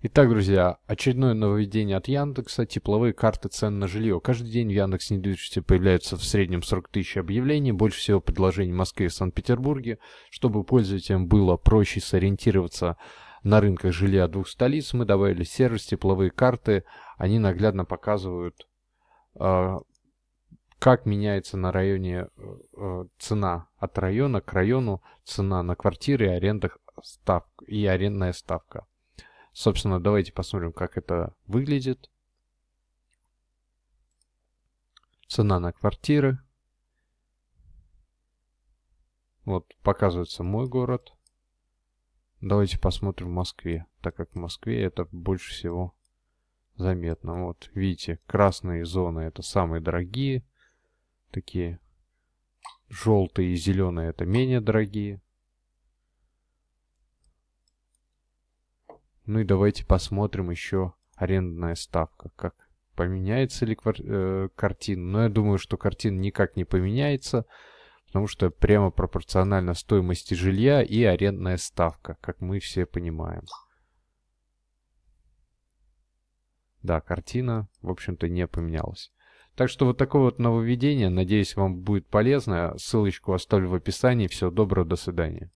Итак, друзья, очередное нововведение от Яндекса. Тепловые карты цен на жилье. Каждый день в Яндекс недвижимости появляются в среднем 40 тысяч объявлений. Больше всего предложений в Москве и Санкт-Петербурге. Чтобы пользователям было проще сориентироваться на рынках жилья двух столиц, мы добавили сервис тепловые карты. Они наглядно показывают, э, как меняется на районе э, э, цена от района к району, цена на квартиры и, арендах, ставка, и арендная ставка. Собственно, давайте посмотрим, как это выглядит. Цена на квартиры. Вот показывается мой город. Давайте посмотрим в Москве, так как в Москве это больше всего заметно. Вот, видите, красные зоны это самые дорогие, такие желтые и зеленые это менее дорогие. Ну и давайте посмотрим еще арендная ставка, как поменяется ли квар- э, картина. Но я думаю, что картина никак не поменяется, потому что прямо пропорционально стоимости жилья и арендная ставка, как мы все понимаем. Да, картина, в общем-то, не поменялась. Так что вот такое вот нововведение. Надеюсь, вам будет полезно. Ссылочку оставлю в описании. Всего доброго, до свидания.